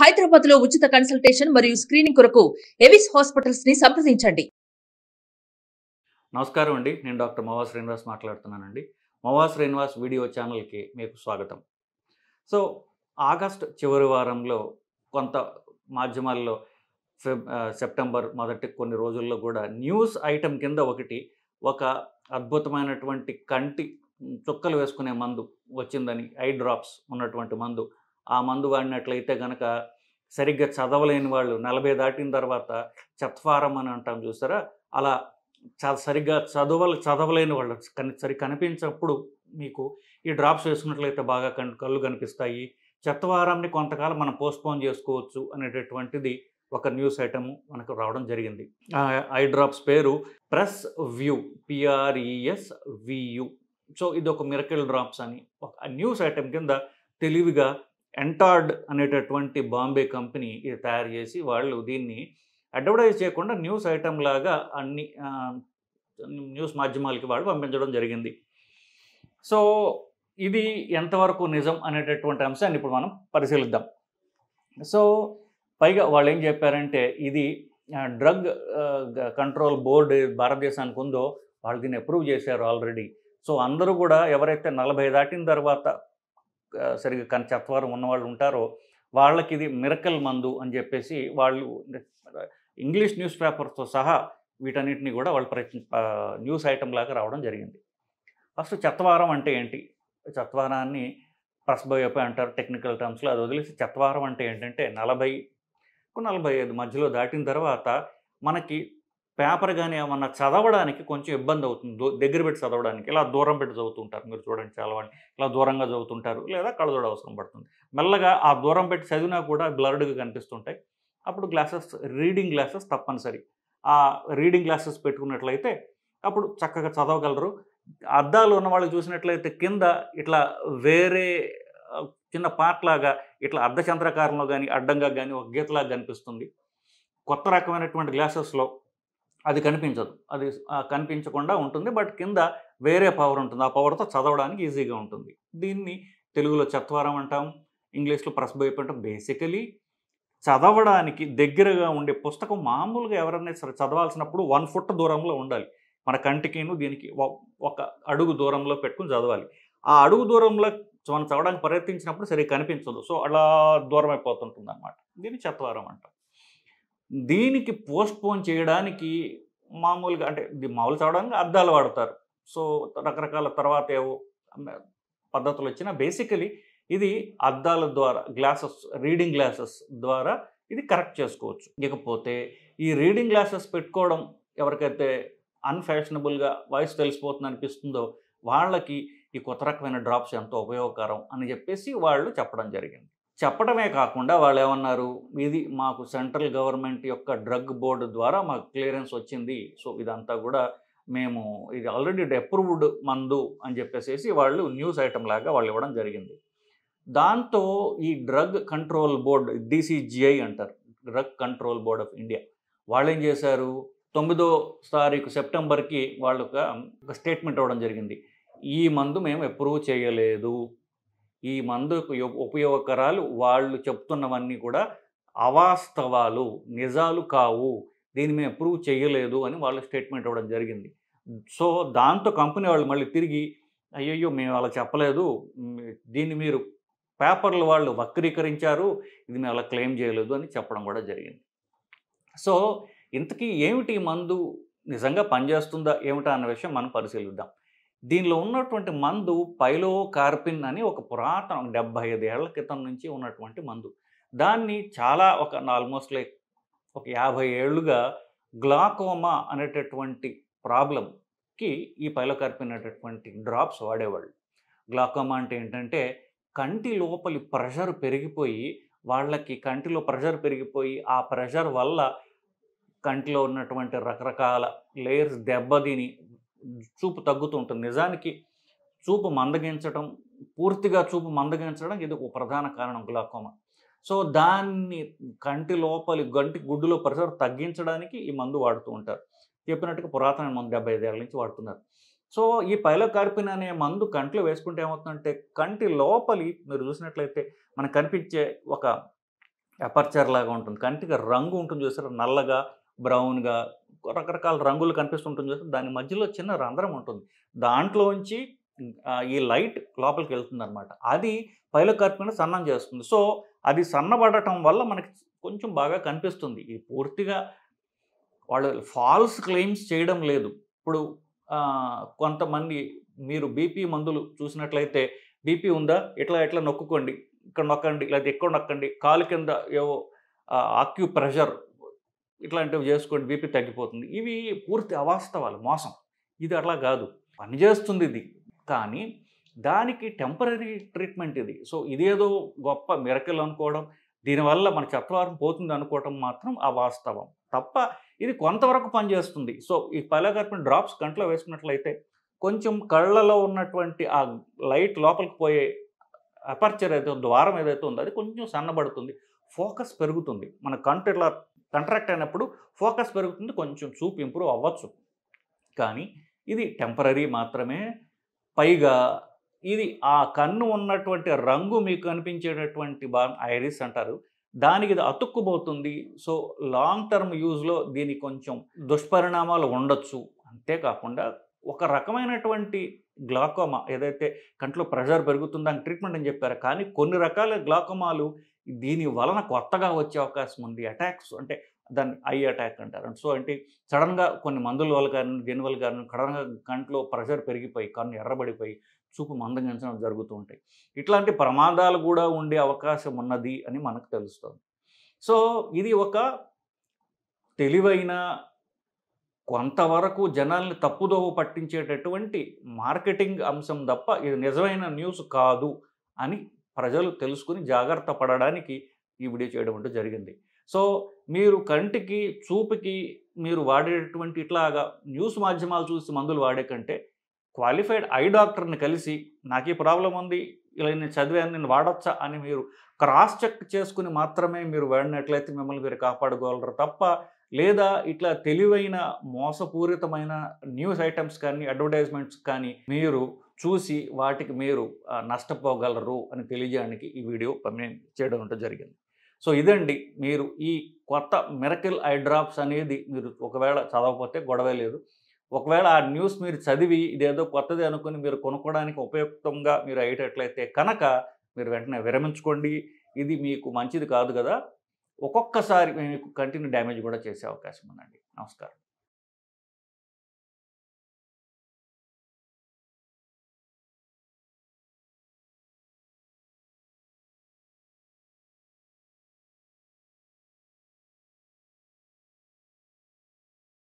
హైదరాబాద్ లో ఉచిత కన్సల్టేషన్ మరియు స్క్రీనింగ్ కొరకు ఎవిస్ హాస్పిటల్స్ ని సంప్రదించండి నమస్కారం అండి నేను డాక్టర్ మవా శ్రీనివాస్ మాట్లాడుతున్నానండి మవా శ్రీనివాస్ వీడియో ఛానల్కి మీకు స్వాగతం సో ఆగస్ట్ చివరి వారంలో కొంత మాధ్యమాల్లో సెప్టెంబర్ మొదటి కొన్ని రోజుల్లో కూడా న్యూస్ ఐటెం కింద ఒకటి ఒక అద్భుతమైనటువంటి కంటి చుక్కలు వేసుకునే మందు వచ్చిందని ఐ డ్రాప్స్ ఉన్నటువంటి మందు ఆ మందు వాడినట్లయితే గనక సరిగ్గా చదవలేని వాళ్ళు నలభై దాటిన తర్వాత చత్వారం అని అంటాం చూసారా అలా చ సరిగ్గా చదవలు చదవలేని వాళ్ళు కని సరి కనిపించినప్పుడు మీకు ఈ డ్రాప్స్ వేసుకున్నట్లయితే బాగా కన్ కళ్ళు కనిపిస్తాయి చెత్తవారాన్ని కొంతకాలం మనం పోస్ట్పోన్ చేసుకోవచ్చు అనేటటువంటిది ఒక న్యూస్ ఐటమ్ మనకు రావడం జరిగింది ఐ డ్రాప్స్ పేరు PresVu P R E S V U so ఇది ఒక మిరకల్ డ్రాప్స్ అని ఒక న్యూస్ ఐటమ్ కింద తెలివిగా ఎంటార్డ్ అనేటటువంటి బాంబే కంపెనీ ఇది తయారు చేసి వాళ్ళు దీన్ని అడ్వర్టైజ్ చేయకుండా న్యూస్ ఐటమ్ లాగా అన్ని న్యూస్ మాధ్యమాలకి వాళ్ళు పంపించడం జరిగింది సో ఇది ఎంతవరకు నిజం అనేటటువంటి అంశాన్ని ఇప్పుడు మనం పరిశీలిద్దాం సో పైగా వాళ్ళు ఏం చెప్పారంటే ఇది డ్రగ్ కంట్రోల్ బోర్డు భారతదేశానికి ఉందో వాళ్ళు దీన్ని అప్రూవ్ చేశారు ఆల్రెడీ సో అందరూ కూడా ఎవరైతే నలభై దాటిన తర్వాత సరిగ్గా కన్ చత్వారం ఉన్నవాళ్ళు ఉంటారో వాళ్ళకి ఇది మిరకల్ మందు అని చెప్పేసి వాళ్ళు ఇంగ్లీష్ న్యూస్ పేపర్తో సహా వీటన్నిటిని కూడా వాళ్ళు ప్రయత్ని న్యూస్ ఐటమ్ లాగా రావడం జరిగింది ఫస్ట్ చత్వారం అంటే ఏంటి చత్వారాన్ని ప్రస్బయోపై అంటారు టెక్నికల్ టర్మ్స్లో అది వదిలేసి చత్వారం అంటే ఏంటంటే నలభై నలభై ఐదు మధ్యలో దాటిన తర్వాత మనకి పేపర్ కానీ ఏమన్నా చదవడానికి కొంచెం ఇబ్బంది అవుతుంది దగ్గర పెట్టి చదవడానికి ఇలా దూరం పెట్టి చదువుతుంటారు మీరు చూడండి చాలావాళ్ళు ఇలా దూరంగా చదువుతుంటారు లేదా కళ్ళజోడ అవసరం పడుతుంది మెల్లగా ఆ దూరం పెట్టి చదివినా కూడా బ్లర్డ్గా కనిపిస్తుంటాయి అప్పుడు గ్లాసెస్ రీడింగ్ గ్లాసెస్ తప్పనిసరి ఆ రీడింగ్ గ్లాసెస్ పెట్టుకున్నట్లయితే అప్పుడు చక్కగా చదవగలరు అద్దాలు ఉన్న వాళ్ళు చూసినట్లయితే కింద ఇట్లా వేరే చిన్న పాట్లాగా ఇట్లా అర్ధచంద్రకారంలో కానీ అడ్డంగా కానీ ఒక గీతలాగా కనిపిస్తుంది కొత్త రకమైనటువంటి గ్లాసెస్లో అది కనిపించదు అది కనిపించకుండా ఉంటుంది బట్ కింద వేరే పవర్ ఉంటుంది ఆ పవర్తో చదవడానికి ఈజీగా ఉంటుంది దీన్ని తెలుగులో చత్వారం అంటాం ఇంగ్లీష్లో ప్రెస్ బైప్ అంటాం బేసికలీ చదవడానికి దగ్గరగా ఉండే పుస్తకం మామూలుగా ఎవరైనా సరే చదవాల్సినప్పుడు వన్ ఫుట్ దూరంలో ఉండాలి మన కంటికిను దీనికి ఒక అడుగు దూరంలో పెట్టుకుని చదవాలి ఆ అడుగు దూరంలో మనం చదవడానికి ప్రయత్నించినప్పుడు సరిగ్గా కనిపించదు సో అలా దూరం అయిపోతుంటుంది అనమాట దీన్ని చత్వారం అంటాం దీనికి పోస్ట్పోన్ చేయడానికి మామూలుగా అంటే మామూలు చదవడానికి అద్దాలు వాడతారు సో రకరకాల తర్వాత ఏవో పద్ధతులు వచ్చినా బేసికలీ ఇది అద్దాల ద్వారా గ్లాసెస్ రీడింగ్ గ్లాసెస్ ద్వారా ఇది కరెక్ట్ చేసుకోవచ్చు ఇకపోతే ఈ రీడింగ్ గ్లాసెస్ పెట్టుకోవడం ఎవరికైతే అన్ఫ్యాషనబుల్గా వాయిస్ తెలిసిపోతుంది అనిపిస్తుందో వాళ్ళకి ఈ కొత్త రకమైన డ్రాప్స్ ఎంతో ఉపయోగకరం అని చెప్పేసి వాళ్ళు చెప్పడం జరిగింది చెప్పడమే కాకుండా వాళ్ళు ఏమన్నారు ఇది మాకు సెంట్రల్ గవర్నమెంట్ యొక్క డ్రగ్ బోర్డు ద్వారా మాకు క్లియరెన్స్ వచ్చింది సో ఇదంతా కూడా మేము ఇది ఆల్రెడీ అప్రూవ్డ్ మందు అని చెప్పేసి వాళ్ళు న్యూస్ ఐటమ్ లాగా వాళ్ళు ఇవ్వడం జరిగింది దాంతో ఈ డ్రగ్ కంట్రోల్ బోర్డు డిసిజిఐ అంటారు drug control board of India వాళ్ళు ఏం చేశారు తొమ్మిదో తారీఖు సెప్టెంబర్కి వాళ్ళు ఒక స్టేట్మెంట్ ఇవ్వడం జరిగింది ఈ మందు మేము అప్రూవ్ చేయలేదు ఈ మందు ఉపయోగకరాలు వాళ్ళు చెప్తున్నవన్నీ కూడా అవాస్తవాలు నిజాలు కావు దీన్ని మేము ప్రూవ్ చేయలేదు అని వాళ్ళు స్టేట్మెంట్ ఇవ్వడం జరిగింది సో దాంతో కంపెనీ వాళ్ళు మళ్ళీ తిరిగి అయ్యయ్యో మేము అలా చెప్పలేదు దీన్ని మీరు పేపర్లు వాళ్ళు వక్రీకరించారు ఇది మేము అలా క్లెయిమ్ చేయలేదు అని చెప్పడం కూడా జరిగింది సో ఇంతకీ ఏమిటి మందు నిజంగా పనిచేస్తుందా ఏమిటా అన్న విషయం మనం పరిశీలిద్దాం దీనిలో ఉన్నటువంటి మందు పైలో కార్పిన్ అని ఒక పురాతన డెబ్బై ఐదు ఏళ్ల క్రితం నుంచి ఉన్నటువంటి మందు దాన్ని చాలా ఒక ఆల్మోస్ట్ లైక్ ఒక యాభై ఏళ్ళుగా గ్లాకోమా అనేటటువంటి ప్రాబ్లంకి ఈ పైలోకార్పిన్ అనేటటువంటి డ్రాప్స్ వాడేవాళ్ళు గ్లాకోమా అంటే ఏంటంటే కంటి లోపలి ప్రెషర్ పెరిగిపోయి వాళ్ళకి కంటిలో ప్రెషర్ పెరిగిపోయి ఆ ప్రెషర్ వల్ల కంటిలో ఉన్నటువంటి రకరకాల లేయర్స్ దెబ్బతిని చూపు తగ్గుతుంటుంది నిజానికి చూపు మందగించడం పూర్తిగా చూపు మందగించడం ఇది ఒక ప్రధాన కారణం గ్లాకోమ సో దాన్ని కంటి లోపలి గంటి గుడ్డులో ప్రెషర్ తగ్గించడానికి ఈ మందు వాడుతూ ఉంటారు చెప్పినట్టుగా పురాతన మందు డెబ్బై ఐదేళ్ళ నుంచి వాడుతున్నారు సో ఈ పైలోకార్పిన్ అనే మందు కంటిలో వేసుకుంటే ఏమవుతుందంటే కంటి లోపలి మీరు చూసినట్లయితే మనకు కనిపించే ఒక అపర్చర్ లాగా ఉంటుంది కంటికి రంగు ఉంటుంది చూసారు నల్లగా బ్రౌన్గా రకరకాల రంగులు కనిపిస్తుంటుంది చూస్తే దాని మధ్యలో చిన్న రంధ్రం ఉంటుంది దాంట్లోంచి ఈ లైట్ లోపలికి వెళ్తుంది అనమాట అది కార్పిన సన్నం చేస్తుంది సో అది సన్నబడటం వల్ల మనకి కొంచెం బాగా కనిపిస్తుంది ఇది పూర్తిగా వాళ్ళు ఫాల్స్ క్లెయిమ్స్ చేయడం లేదు ఇప్పుడు కొంతమంది మీరు బీపీ మందులు చూసినట్లయితే బీపీ ఉందా ఇట్లా ఎట్లా నొక్కుకోండి ఇక్కడ నొక్కండి లేదా ఎక్కడ నొక్కండి కాలు కింద ఏవో ఆక్యూ ప్రెషర్ ఇట్లాంటివి చేసుకోండి బీపీ తగ్గిపోతుంది ఇవి పూర్తి అవాస్తవాలు మోసం ఇది అట్లా కాదు పనిచేస్తుంది ఇది కానీ దానికి టెంపరీ ట్రీట్మెంట్ ఇది సో ఇదేదో గొప్ప మిరకలు అనుకోవడం దీనివల్ల మన చత్వారం పోతుంది అనుకోవడం మాత్రం ఆ వాస్తవం తప్ప ఇది కొంతవరకు పనిచేస్తుంది సో ఈ పలగర్పిణి డ్రాప్స్ కంట్లో వేసుకున్నట్లయితే కొంచెం కళ్ళలో ఉన్నటువంటి ఆ లైట్ లోపలికి పోయే అపర్చర్ ఏదైతే ద్వారం ఏదైతే ఉందో అది కొంచెం సన్నబడుతుంది ఫోకస్ పెరుగుతుంది మన కంటు ఇట్లా కంట్రాక్ట్ అయినప్పుడు ఫోకస్ పెరుగుతుంది కొంచెం చూపు ఇంప్రూవ్ అవ్వచ్చు కానీ ఇది టెంపరీ మాత్రమే పైగా ఇది ఆ కన్ను ఉన్నటువంటి రంగు మీకు కనిపించేటటువంటి బా ఐరిస్ అంటారు దానికి ఇది అతుక్కుపోతుంది సో లాంగ్ టర్మ్ యూజ్లో దీనికి కొంచెం దుష్పరిణామాలు ఉండొచ్చు అంతేకాకుండా ఒక రకమైనటువంటి గ్లాకోమా ఏదైతే కంట్లో ప్రెషర్ పెరుగుతుందని ట్రీట్మెంట్ అని చెప్పారు కానీ కొన్ని రకాల గ్లాకోమాలు దీని వలన కొత్తగా వచ్చే అవకాశం ఉంది అటాక్స్ అంటే దాన్ని ఐ అటాక్ అంటారు సో అంటే సడన్గా కొన్ని మందుల వల్ల కానీ దీని వల్ల కానీ సడన్గా కంట్లో ప్రెషర్ పెరిగిపోయి కన్ను ఎర్రబడిపోయి చూపు మందగించడం జరుగుతూ ఉంటాయి ఇట్లాంటి ప్రమాదాలు కూడా ఉండే అవకాశం ఉన్నది అని మనకు తెలుస్తుంది సో ఇది ఒక తెలివైన కొంతవరకు జనాల్ని తప్పుదోవ పట్టించేటటువంటి మార్కెటింగ్ అంశం తప్ప ఇది నిజమైన న్యూస్ కాదు అని ప్రజలు తెలుసుకుని జాగ్రత్త పడడానికి ఈ వీడియో చేయడం అంటూ జరిగింది సో మీరు కంటికి చూపుకి మీరు వాడేటువంటి ఇట్లాగా న్యూస్ మాధ్యమాలు చూసి మందులు వాడే కంటే క్వాలిఫైడ్ ఐ డాక్టర్ని కలిసి నాకు ఈ ప్రాబ్లం ఉంది ఇలా నేను చదివాను నేను వాడచ్చా అని మీరు క్రాస్ చెక్ చేసుకుని మాత్రమే మీరు వాడినట్లయితే మిమ్మల్ని మీరు కాపాడుకోగలరు తప్ప లేదా ఇట్లా తెలివైన మోసపూరితమైన న్యూస్ ఐటమ్స్ కానీ అడ్వర్టైజ్మెంట్స్ కానీ మీరు చూసి వాటికి మీరు నష్టపోగలరు అని తెలియజేయడానికి ఈ వీడియో నేను చేయడం జరిగింది సో ఇదండి మీరు ఈ కొత్త మిరకిల్ ఐ డ్రాప్స్ అనేది మీరు ఒకవేళ చదవకపోతే గొడవ లేదు ఒకవేళ ఆ న్యూస్ మీరు చదివి ఇదేదో కొత్తది అనుకుని మీరు కొనుక్కోవడానికి ఉపయుక్తంగా మీరు అయ్యేటట్లయితే కనుక మీరు వెంటనే విరమించుకోండి ఇది మీకు మంచిది కాదు కదా ఒక్కొక్కసారి మీకు కంటిన్యూ డ్యామేజ్ కూడా చేసే అవకాశం ఉందండి నమస్కారం